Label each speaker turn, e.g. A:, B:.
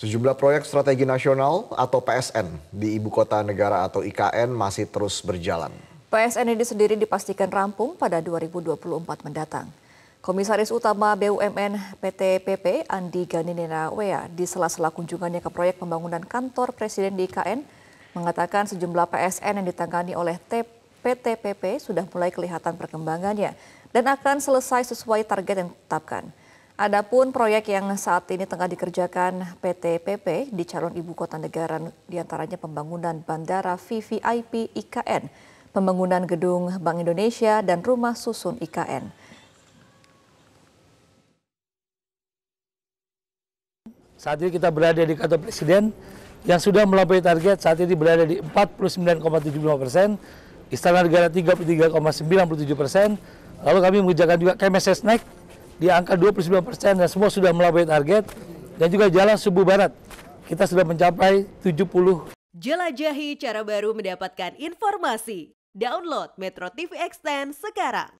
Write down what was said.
A: Sejumlah proyek strategi nasional atau PSN di ibu kota negara atau IKN masih terus berjalan.
B: PSN ini sendiri dipastikan rampung pada 2024 mendatang. Komisaris Utama BUMN PT PP Andi Ganinina Wea di sela-sela kunjungannya ke proyek pembangunan kantor presiden di IKN mengatakan sejumlah PSN yang ditangani oleh PT PP sudah mulai kelihatan perkembangannya dan akan selesai sesuai target yang ditetapkan. Adapun proyek yang saat ini tengah dikerjakan PT PP di calon ibu kota negara diantaranya pembangunan bandara VVIP IKN, pembangunan gedung Bank Indonesia dan rumah susun IKN.
C: Saat ini kita berada di kantor presiden yang sudah melampaui target saat ini berada di 49,75 persen, Istana Negara 33,97 persen, lalu kami mengerjakan juga KMSS Next di angka 29 persen dan semua sudah melampaui target. Dan juga jalan Subuh Barat, kita sudah mencapai 70.
D: Jelajahi cara baru mendapatkan informasi. Download Metro TV Extend sekarang.